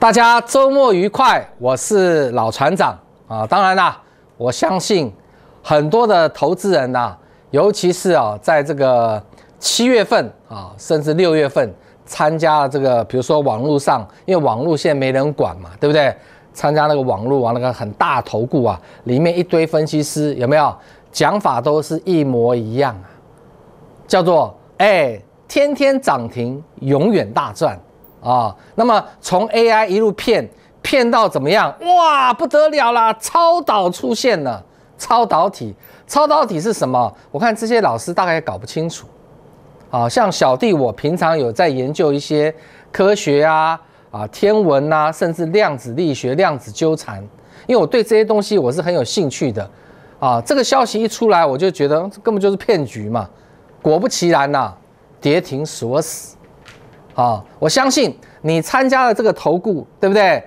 大家周末愉快，我是老船长啊。当然啦，我相信很多的投资人呐，尤其是啊，在这个七月份啊，甚至六月份参加了这个，比如说网络上，因为网络现在没人管嘛，对不对？参加那个网络啊，那个很大投顾啊，里面一堆分析师有没有讲法都是一模一样啊，叫做哎，天天涨停，永远大赚。啊，那么从 AI 一路骗骗到怎么样？哇，不得了啦！超导出现了，超导体，超导体是什么？我看这些老师大概也搞不清楚。啊，像小弟我平常有在研究一些科学啊啊，天文呐，甚至量子力学、量子纠缠，因为我对这些东西我是很有兴趣的。啊，这个消息一出来，我就觉得根本就是骗局嘛。果不其然呐，跌停锁死。好，我相信你参加了这个投顾，对不对？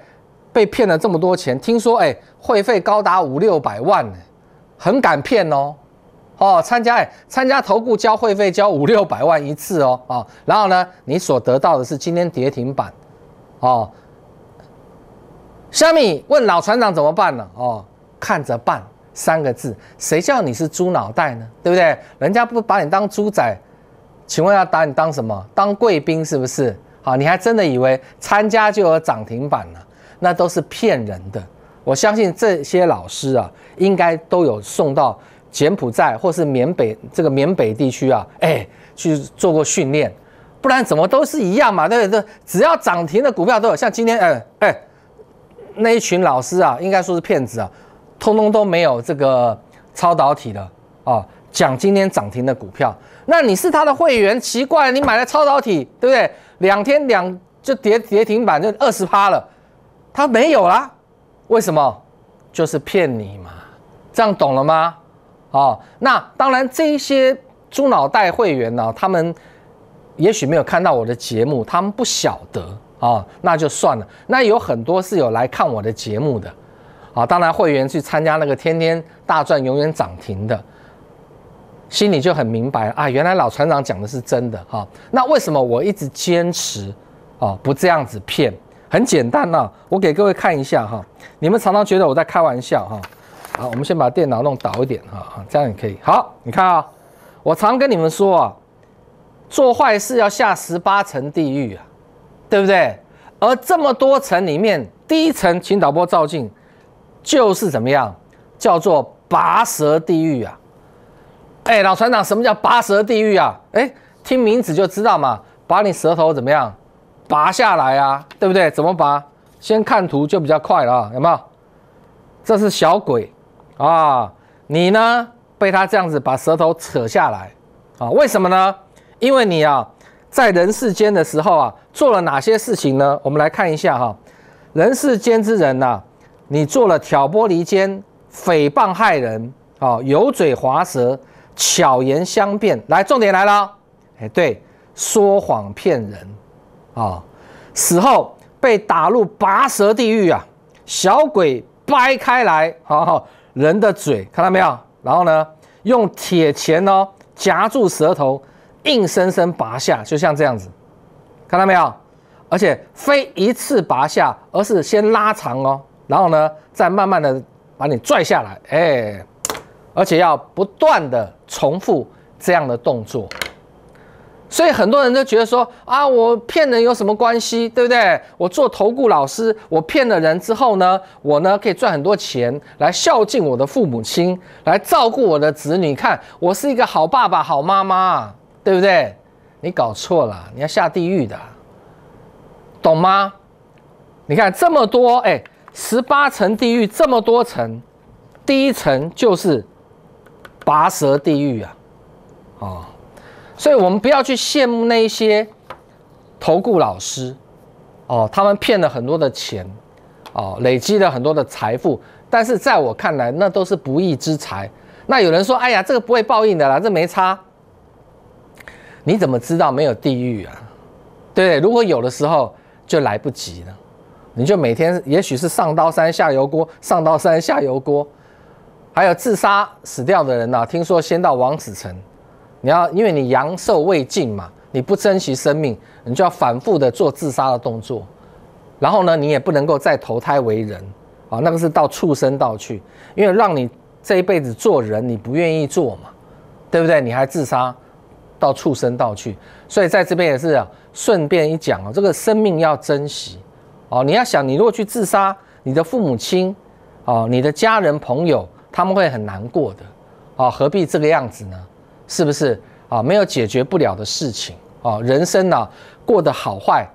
被骗了这么多钱，听说哎，会费高达五六百万呢，很敢骗哦。哦，参加哎，参加投顾交会费交五六百万一次哦，哦，然后呢，你所得到的是今天跌停板哦。虾米问老船长怎么办呢？哦，看着办三个字，谁叫你是猪脑袋呢？对不对？人家不把你当猪仔。请问要打你当什么？当贵宾是不是？好，你还真的以为参加就有涨停板了？那都是骗人的。我相信这些老师啊，应该都有送到柬埔寨或是缅北这个缅北地区啊，哎去做过训练，不然怎么都是一样嘛？对对，只要涨停的股票都有。像今天，哎哎，那一群老师啊，应该说是骗子啊，通通都没有这个超导体的啊，讲今天涨停的股票。那你是他的会员，奇怪，你买了超导体，对不对？两天两就跌跌停板就二十趴了，他没有啦，为什么？就是骗你嘛，这样懂了吗？哦，那当然，这些猪脑袋会员呢，他们也许没有看到我的节目，他们不晓得啊，那就算了。那有很多是有来看我的节目的，啊，当然会员去参加那个天天大赚、永远涨停的。心里就很明白啊，原来老船长讲的是真的哈。那为什么我一直坚持啊不这样子骗？很简单呐，我给各位看一下哈。你们常常觉得我在开玩笑哈。好，我们先把电脑弄倒一点哈，这样也可以。好，你看啊，我常跟你们说啊，做坏事要下十八层地狱啊，对不对？而这么多层里面，第一层请导波照镜就是怎么样，叫做拔舌地狱啊。哎，老船长，什么叫拔舌地狱啊？哎，听名字就知道嘛，把你舌头怎么样，拔下来啊，对不对？怎么拔？先看图就比较快了啊，有没有？这是小鬼啊，你呢，被他这样子把舌头扯下来啊？为什么呢？因为你啊，在人世间的时候啊，做了哪些事情呢？我们来看一下哈，人世间之人呐，你做了挑拨离间、诽谤害人啊，油嘴滑舌。巧言相辩，来，重点来了，哎，对，说谎骗人，啊，死后被打入拔舌地狱啊，小鬼掰开来，好好，人的嘴，看到没有？然后呢，用铁钳哦夹住舌头，硬生生拔下，就像这样子，看到没有？而且非一次拔下，而是先拉长哦，然后呢，再慢慢的把你拽下来，哎。而且要不断的重复这样的动作，所以很多人都觉得说啊，我骗人有什么关系，对不对？我做投顾老师，我骗了人之后呢，我呢可以赚很多钱来孝敬我的父母亲，来照顾我的子女，看我是一个好爸爸、好妈妈，对不对？你搞错了，你要下地狱的，懂吗？你看这么多，哎，十八层地狱这么多层，第一层就是。拔舌地狱啊！哦，所以，我们不要去羡慕那些投顾老师哦，他们骗了很多的钱哦，累积了很多的财富，但是在我看来，那都是不义之财。那有人说：“哎呀，这个不会报应的啦，这没差。”你怎么知道没有地狱啊？对不对？如果有的时候就来不及了，你就每天也许是上刀山下油锅，上刀山下油锅。还有自杀死掉的人呐，听说先到王子城，你要因为你阳寿未尽嘛，你不珍惜生命，你就要反复的做自杀的动作，然后呢，你也不能够再投胎为人啊，那个是到畜生道去，因为让你这一辈子做人，你不愿意做嘛，对不对？你还自杀，到畜生道去，所以在这边也是顺便一讲哦，这个生命要珍惜哦，你要想，你如果去自杀，你的父母亲，哦，你的家人朋友。他们会很难过的，啊，何必这个样子呢？是不是啊？没有解决不了的事情啊。人生呢，过得好坏，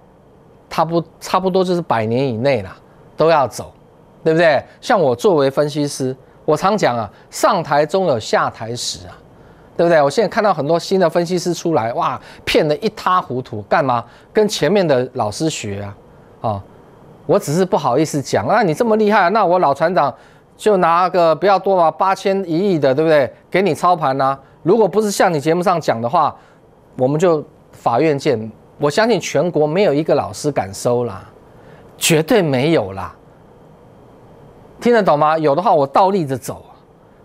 差不差不多就是百年以内了，都要走，对不对？像我作为分析师，我常讲啊，上台终有下台时啊，对不对？我现在看到很多新的分析师出来，哇，骗得一塌糊涂，干嘛跟前面的老师学啊？啊，我只是不好意思讲啊，你这么厉害，那我老船长。就拿个不要多嘛，八千一亿的，对不对？给你操盘呢。如果不是像你节目上讲的话，我们就法院见。我相信全国没有一个老师敢收了，绝对没有啦。听得懂吗？有的话我倒立着走，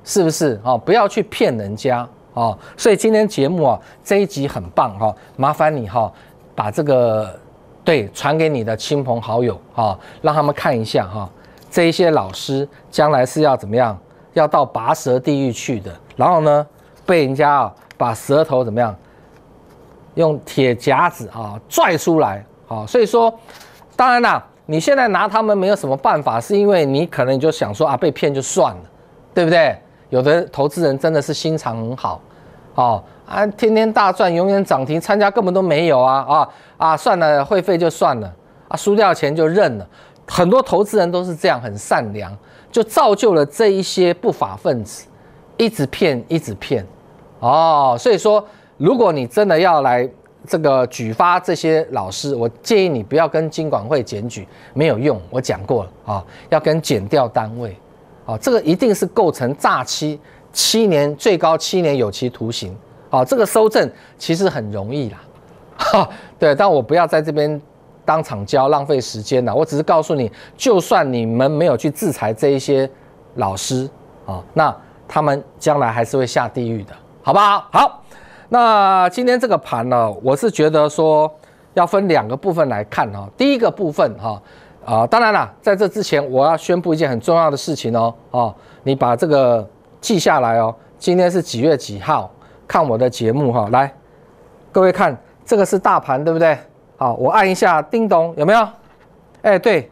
是不是？哦，不要去骗人家哦。所以今天节目啊，这一集很棒哈，麻烦你哈，把这个对传给你的亲朋好友哈，让他们看一下哈。这一些老师将来是要怎么样？要到拔舌地狱去的。然后呢，被人家啊把舌头怎么样？用铁夹子啊拽出来。啊。所以说，当然啦，你现在拿他们没有什么办法，是因为你可能就想说啊，被骗就算了，对不对？有的投资人真的是心肠很好，哦啊，天天大赚，永远涨停，参加根本都没有啊啊啊，算了，会费就算了，啊，输掉钱就认了。很多投资人都是这样，很善良，就造就了这一些不法分子，一直骗，一直骗，哦，所以说，如果你真的要来这个举发这些老师，我建议你不要跟金管会检举，没有用，我讲过了啊，要跟减掉单位，啊，这个一定是构成诈欺，七年最高七年有期徒刑，啊，这个收证其实很容易啦，哈，对，但我不要在这边。当场教，浪费时间了。我只是告诉你，就算你们没有去制裁这一些老师啊，那他们将来还是会下地狱的，好不好？好，那今天这个盘呢，我是觉得说要分两个部分来看哈。第一个部分哈啊，当然了，在这之前我要宣布一件很重要的事情哦啊，你把这个记下来哦。今天是几月几号？看我的节目哈，来，各位看这个是大盘对不对？好，我按一下叮咚，有没有？哎，对，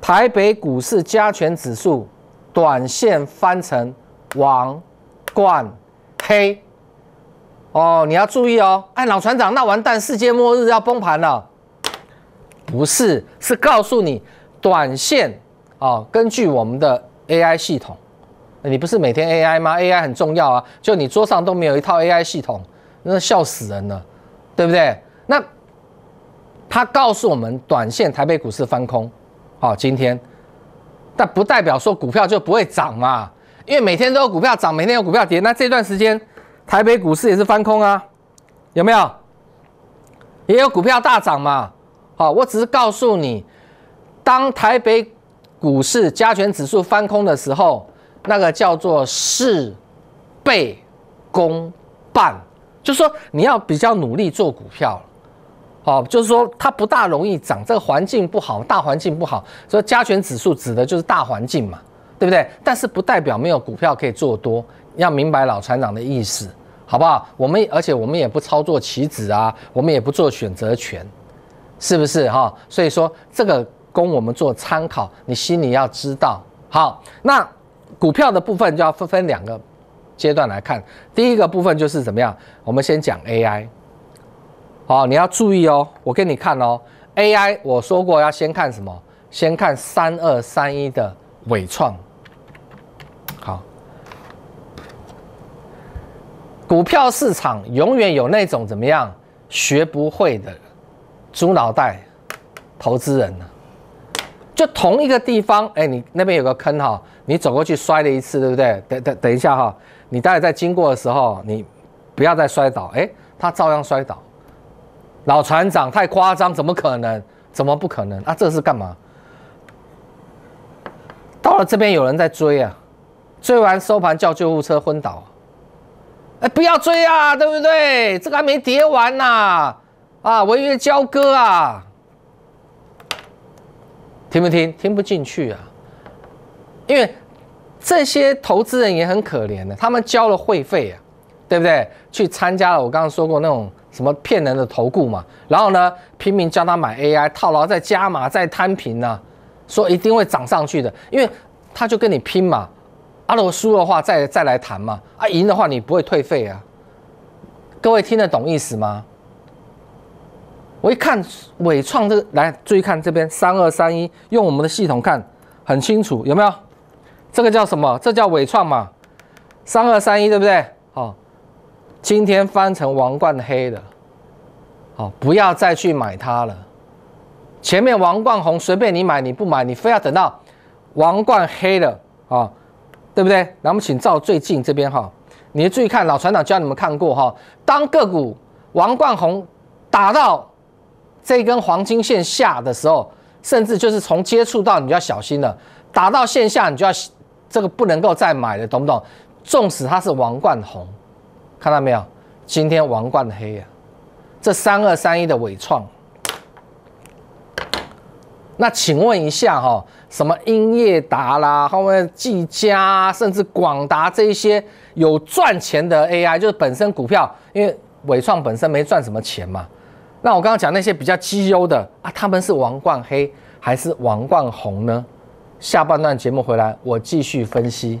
台北股市加权指数短线翻成王冠黑。哦，你要注意哦。哎，老船长，那完蛋，世界末日要崩盘了？不是，是告诉你短线哦。根据我们的 AI 系统，你不是每天 AI 吗？AI 很重要啊。就你桌上都没有一套 AI 系统，那笑死人了，对不对？那。他告诉我们，短线台北股市翻空，好，今天，但不代表说股票就不会涨嘛，因为每天都有股票涨，每天有股票跌，那这段时间台北股市也是翻空啊，有没有？也有股票大涨嘛，好，我只是告诉你，当台北股市加权指数翻空的时候，那个叫做事倍功半，就说你要比较努力做股票。好，就是说它不大容易涨，这个环境不好，大环境不好，所以加权指数指的就是大环境嘛，对不对？但是不代表没有股票可以做多，要明白老船长的意思，好不好？我们而且我们也不操作棋子啊，我们也不做选择权，是不是哈？所以说这个供我们做参考，你心里要知道。好，那股票的部分就要分分两个阶段来看，第一个部分就是怎么样？我们先讲 AI。好，你要注意哦。我给你看哦。AI，我说过要先看什么？先看三二三一的伟创。好，股票市场永远有那种怎么样学不会的猪脑袋投资人呢？就同一个地方，哎，你那边有个坑哈，你走过去摔了一次，对不对？等等等一下哈，你待会在经过的时候，你不要再摔倒，哎，他照样摔倒。老船长太夸张，怎么可能？怎么不可能？啊，这是干嘛？到了这边有人在追啊，追完收盘叫救护车昏倒。哎，不要追啊，对不对？这个还没叠完呢，啊，违约交割啊，听不听？听不进去啊，因为这些投资人也很可怜的，他们交了会费啊，对不对？去参加了我刚刚说过那种。什么骗人的投顾嘛，然后呢拼命叫他买 AI 套牢，再加码，再摊平呢，说一定会涨上去的，因为他就跟你拼嘛，啊，我输的话再再来谈嘛，啊，赢的话你不会退费啊，各位听得懂意思吗？我一看伟创这个，来注意看这边三二三一，用我们的系统看很清楚，有没有？这个叫什么？这叫伟创嘛，三二三一，对不对？好。今天翻成王冠黑了，好，不要再去买它了。前面王冠红，随便你买，你不买，你非要等到王冠黑了，啊，对不对？那我们请照最近这边哈，你注意看，老船长教你们看过哈。当个股王冠红打到这根黄金线下的时候，甚至就是从接触到你就要小心了，打到线下你就要这个不能够再买了，懂不懂？纵使它是王冠红。看到没有？今天王冠黑呀，这三二三一的伟创。那请问一下哈，什么英业达啦，后面技嘉，甚至广达这一些有赚钱的 AI，就是本身股票，因为伟创本身没赚什么钱嘛。那我刚刚讲那些比较绩优的啊，他们是王冠黑还是王冠红呢？下半段节目回来，我继续分析。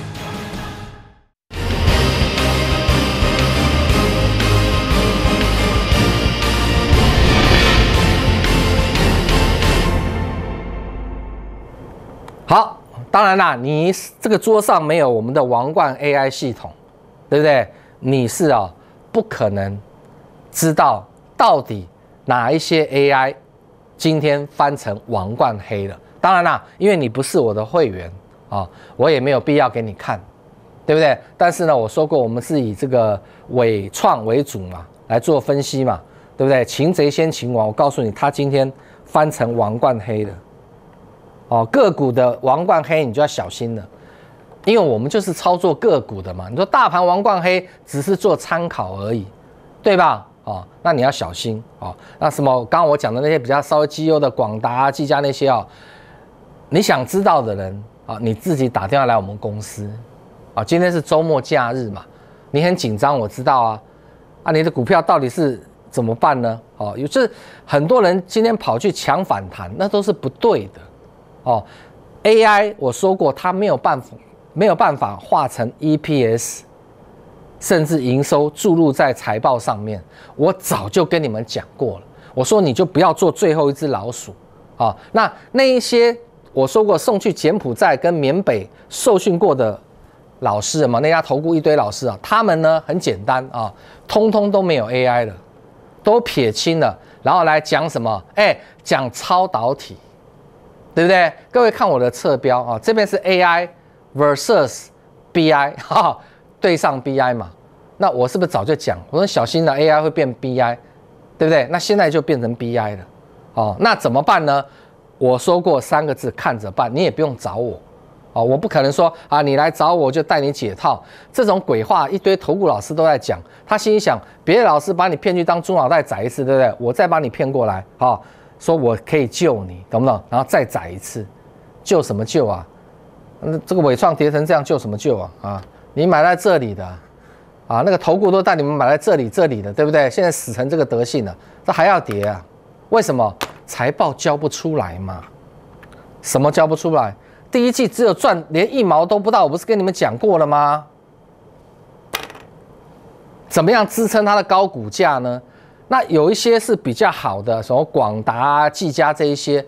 当然啦，你这个桌上没有我们的王冠 AI 系统，对不对？你是哦，不可能知道到底哪一些 AI 今天翻成王冠黑了。当然啦，因为你不是我的会员啊，我也没有必要给你看，对不对？但是呢，我说过，我们是以这个伪创为主嘛，来做分析嘛，对不对？擒贼先擒王，我告诉你，他今天翻成王冠黑的。哦，个股的王冠黑你就要小心了，因为我们就是操作个股的嘛。你说大盘王冠黑只是做参考而已，对吧？哦，那你要小心哦。那什么，刚刚我讲的那些比较稍微绩优的广达、啊、技嘉那些哦，你想知道的人啊，你自己打电话来我们公司啊。今天是周末假日嘛，你很紧张，我知道啊。啊，你的股票到底是怎么办呢？哦，有这很多人今天跑去抢反弹，那都是不对的。哦，AI，我说过，它没有办法，没有办法化成 EPS，甚至营收注入在财报上面。我早就跟你们讲过了，我说你就不要做最后一只老鼠啊。那那一些我说过送去柬埔寨跟缅北受训过的老师嘛，那家投顾一堆老师啊，他们呢很简单啊，通通都没有 AI 了，都撇清了，然后来讲什么？哎，讲超导体。对不对？各位看我的侧标啊，这边是 AI versus BI，哈，对上 BI 嘛。那我是不是早就讲，我说小心了，a i 会变 BI，对不对？那现在就变成 BI 了，哦，那怎么办呢？我说过三个字，看着办，你也不用找我，哦，我不可能说啊，你来找我就带你解套，这种鬼话一堆头骨老师都在讲。他心里想，别的老师把你骗去当猪脑袋宰一次，对不对？我再把你骗过来，好。说我可以救你，懂不懂？然后再宰一次，救什么救啊？这个尾创跌成这样，救什么救啊？啊，你买在这里的，啊，那个头股都带你们买在这里、这里的，对不对？现在死成这个德性了，这还要跌啊？为什么？财报交不出来嘛？什么交不出来？第一季只有赚，连一毛都不到。我不是跟你们讲过了吗？怎么样支撑它的高股价呢？那有一些是比较好的，什么广达、技嘉这一些，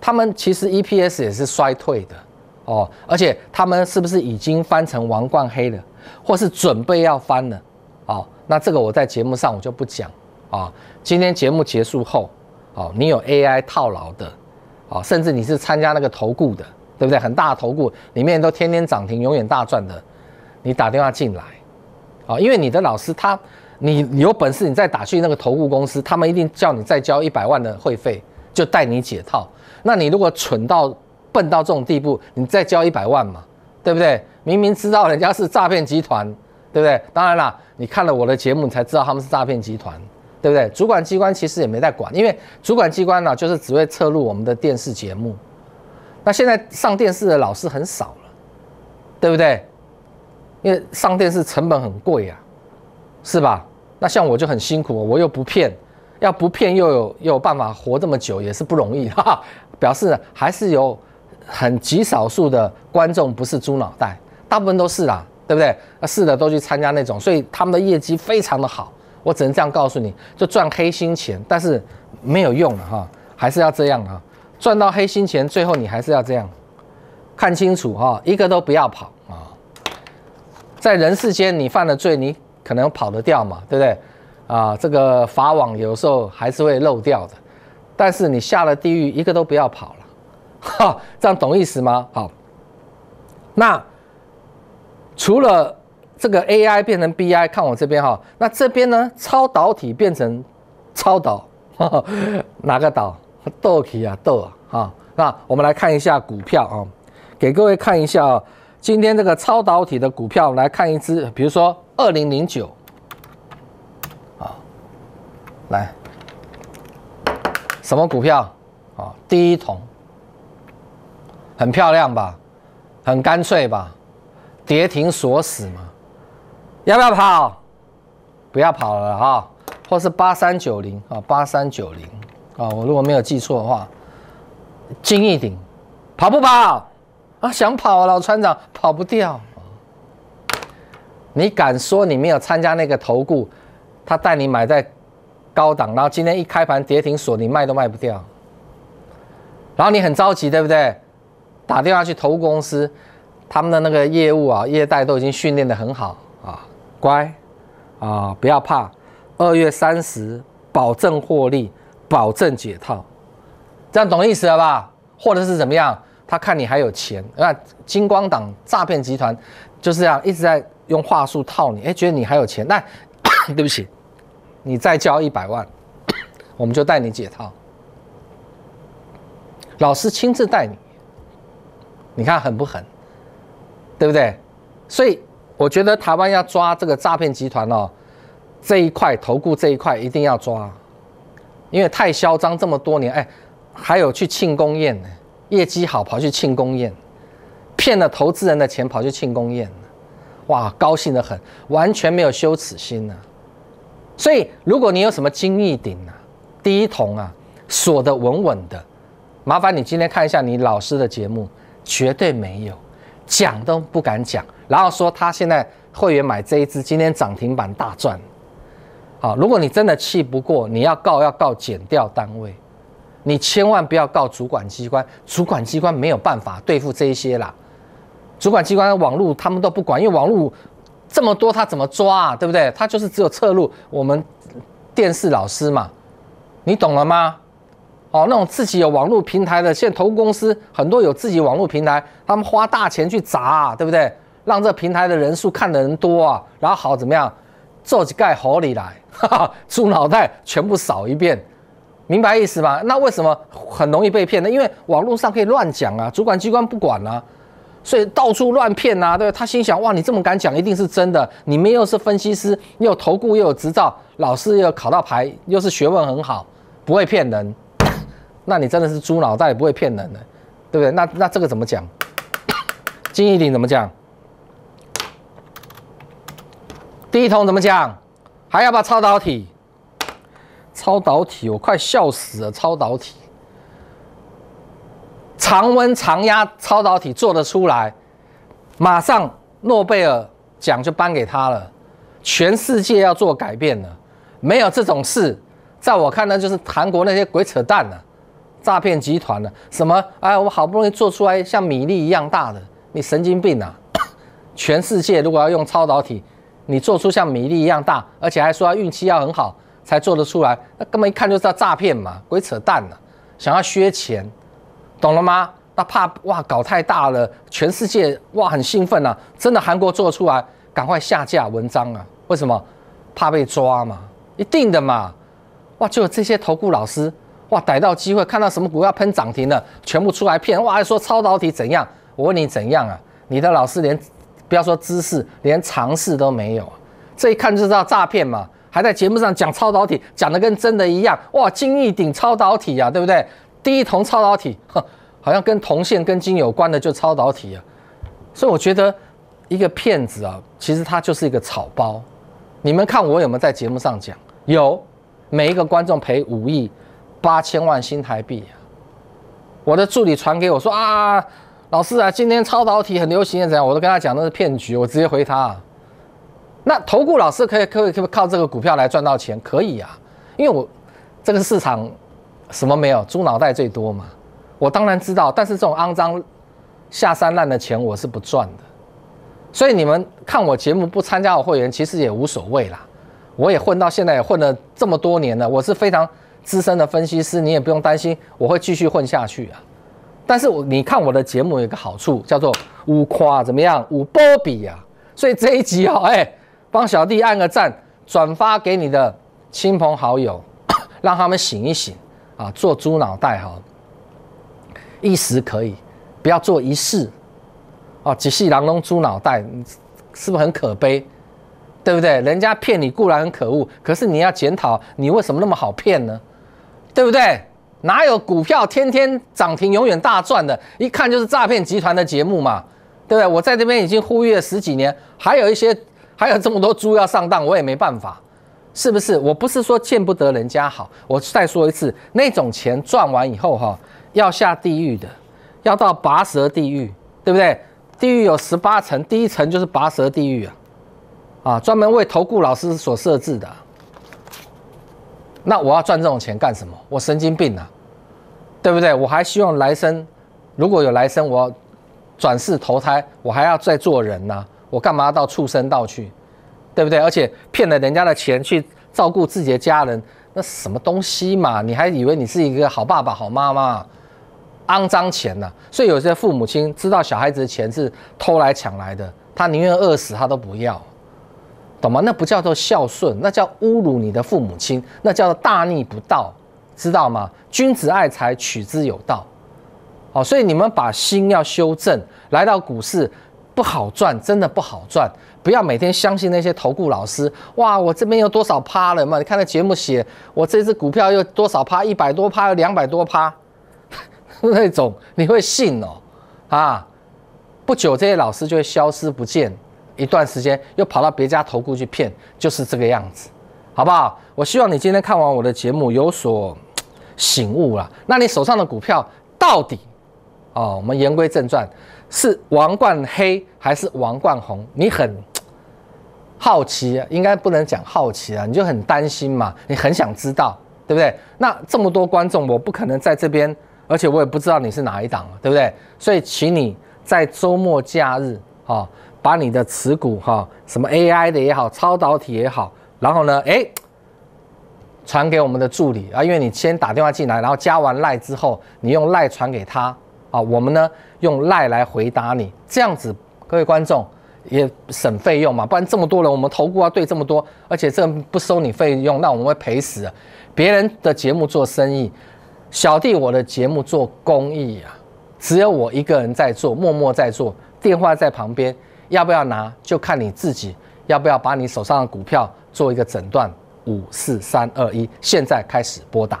他们其实 EPS 也是衰退的哦，而且他们是不是已经翻成王冠黑了，或是准备要翻了？哦，那这个我在节目上我就不讲啊。今天节目结束后，哦，你有 AI 套牢的，哦，甚至你是参加那个投顾的，对不对？很大的投顾里面都天天涨停，永远大赚的，你打电话进来，哦，因为你的老师他。你有本事，你再打去那个投顾公司，他们一定叫你再交一百万的会费，就带你解套。那你如果蠢到笨到这种地步，你再交一百万嘛，对不对？明明知道人家是诈骗集团，对不对？当然啦，你看了我的节目你才知道他们是诈骗集团，对不对？主管机关其实也没在管，因为主管机关呢，就是只会测录我们的电视节目。那现在上电视的老师很少了，对不对？因为上电视成本很贵啊。是吧？那像我就很辛苦，我又不骗，要不骗又有又有办法活这么久也是不容易哈。哈。表示还是有很极少数的观众不是猪脑袋，大部分都是啦，对不对？是的，都去参加那种，所以他们的业绩非常的好。我只能这样告诉你就赚黑心钱，但是没有用了哈，还是要这样啊，赚到黑心钱最后你还是要这样看清楚哈，一个都不要跑啊，在人世间你犯了罪你。可能跑得掉嘛，对不对？啊，这个法网有时候还是会漏掉的。但是你下了地狱，一个都不要跑了，哈，这样懂意思吗？好，那除了这个 AI 变成 BI，看我这边哈，那这边呢，超导体变成超导，哪个导？豆皮啊豆啊哈，那我们来看一下股票啊，给各位看一下啊，今天这个超导体的股票来看一只，比如说。二零零九，啊，来，什么股票啊？第一桶，很漂亮吧？很干脆吧？跌停锁死嘛？要不要跑？不要跑了哈！或是八三九零啊？八三九零啊？我如果没有记错的话，金一鼎，跑不跑？啊，想跑了，船长，跑不掉。你敢说你没有参加那个投顾，他带你买在高档，然后今天一开盘跌停锁，你卖都卖不掉，然后你很着急，对不对？打电话去投顾公司，他们的那个业务啊，业代都已经训练得很好啊，乖啊，不要怕，二月三十保证获利，保证解套，这样懂意思了吧？或者是怎么样？他看你还有钱，那金光党诈骗集团就是这样一直在。用话术套你，哎，觉得你还有钱，那 对不起，你再交一百万，我们就带你解套。老师亲自带你，你看狠不狠，对不对？所以我觉得台湾要抓这个诈骗集团哦，这一块投顾这一块一定要抓，因为太嚣张这么多年，哎，还有去庆功宴呢，业绩好跑去庆功宴，骗了投资人的钱跑去庆功宴。哇，高兴的很，完全没有羞耻心呢。所以，如果你有什么金玉鼎啊、第一桶啊锁的稳稳的，麻烦你今天看一下你老师的节目，绝对没有讲都不敢讲。然后说他现在会员买这一支，今天涨停板大赚。好，如果你真的气不过，你要告，要告减掉单位，你千万不要告主管机关，主管机关没有办法对付这一些啦。主管机关网络他们都不管，因为网络这么多，他怎么抓，啊？对不对？他就是只有侧路，我们电视老师嘛，你懂了吗？哦，那种自己有网络平台的，现在投公司很多有自己网络平台，他们花大钱去砸，啊，对不对？让这平台的人数看的人多啊，然后好怎么样，做起盖河里来，猪脑袋全部扫一遍，明白意思吧？那为什么很容易被骗呢？因为网络上可以乱讲啊，主管机关不管啊。所以到处乱骗呐，对他心想：哇，你这么敢讲，一定是真的。你们又是分析师，又有投顾，又有执照，老师又考到牌，又是学问很好，不会骗人。那你真的是猪脑袋，不会骗人的，对不对？那那这个怎么讲？金一鼎怎么讲？第一桶怎么讲？还要不要超导体？超导体，我快笑死了！超导体。常温常压超导体做得出来，马上诺贝尔奖就颁给他了，全世界要做改变了，没有这种事。在我看来，就是韩国那些鬼扯淡了，诈骗集团了什么？哎，我们好不容易做出来像米粒一样大的，你神经病啊！全世界如果要用超导体，你做出像米粒一样大，而且还说运气要很好才做得出来，那根本一看就知道诈骗嘛！鬼扯淡了，想要削钱。懂了吗？那怕哇，搞太大了，全世界哇很兴奋呐。真的，韩国做出来，赶快下架文章啊！为什么？怕被抓嘛，一定的嘛。哇，就这些投顾老师，哇，逮到机会，看到什么股票喷涨停的，全部出来骗。哇，还说超导体怎样？我问你怎样啊？你的老师连不要说知识，连常识都没有这一看就知道诈骗嘛。还在节目上讲超导体，讲的跟真的一样。哇，金玉鼎超导体呀，对不对？第一铜超导体，哼，好像跟铜线跟金有关的就超导体啊，所以我觉得一个骗子啊，其实他就是一个草包。你们看我有没有在节目上讲？有，每一个观众赔五亿八千万新台币啊。我的助理传给我说啊，老师啊，今天超导体很流行，怎样？我都跟他讲那是骗局，我直接回他。那投顾老师可以可不可以靠这个股票来赚到钱？可以啊，因为我这个市场。什么没有？猪脑袋最多嘛！我当然知道，但是这种肮脏、下三滥的钱我是不赚的。所以你们看我节目不参加我会员，其实也无所谓啦。我也混到现在也混了这么多年了，我是非常资深的分析师，你也不用担心我会继续混下去啊。但是你看我的节目有一个好处，叫做五夸怎么样？五波比呀！所以这一集哦，哎，帮小弟按个赞，转发给你的亲朋好友，让他们醒一醒。啊，做猪脑袋哈，一时可以，不要做一世，哦，只是狼吞猪脑袋，是不是很可悲？对不对？人家骗你固然很可恶，可是你要检讨，你为什么那么好骗呢？对不对？哪有股票天天涨停永远大赚的？一看就是诈骗集团的节目嘛，对不对？我在这边已经呼吁了十几年，还有一些，还有这么多猪要上当，我也没办法。是不是？我不是说见不得人家好。我再说一次，那种钱赚完以后，哈，要下地狱的，要到拔舌地狱，对不对？地狱有十八层，第一层就是拔舌地狱啊，啊，专门为投顾老师所设置的。那我要赚这种钱干什么？我神经病啊，对不对？我还希望来生，如果有来生，我转世投胎，我还要再做人呢。我干嘛要到畜生道去？对不对？而且骗了人家的钱去照顾自己的家人，那什么东西嘛？你还以为你是一个好爸爸、好妈妈，肮脏钱呢？所以有些父母亲知道小孩子的钱是偷来抢来的，他宁愿饿死他都不要，懂吗？那不叫做孝顺，那叫侮辱你的父母亲，那叫做大逆不道，知道吗？君子爱财，取之有道。好，所以你们把心要修正，来到股市不好赚，真的不好赚。不要每天相信那些投顾老师哇！我这边有多少趴了嘛？你看那节目写我这支股票又多少趴，一百多趴，两百多趴，那种你会信哦？啊，不久这些老师就会消失不见，一段时间又跑到别家投顾去骗，就是这个样子，好不好？我希望你今天看完我的节目有所醒悟了。那你手上的股票到底？哦，我们言归正传，是王冠黑还是王冠红？你很好奇，应该不能讲好奇啊，你就很担心嘛，你很想知道，对不对？那这么多观众，我不可能在这边，而且我也不知道你是哪一档，对不对？所以，请你在周末假日，哈，把你的持股，哈，什么 AI 的也好，超导体也好，然后呢，哎，传给我们的助理啊，因为你先打电话进来，然后加完赖之后，你用赖传给他。啊，我们呢用赖来回答你，这样子各位观众也省费用嘛，不然这么多人我们投顾要对这么多，而且这不收你费用，那我们会赔死。别人的节目做生意，小弟我的节目做公益啊，只有我一个人在做，默默在做，电话在旁边，要不要拿就看你自己，要不要把你手上的股票做一个诊断，五四三二一，现在开始拨打。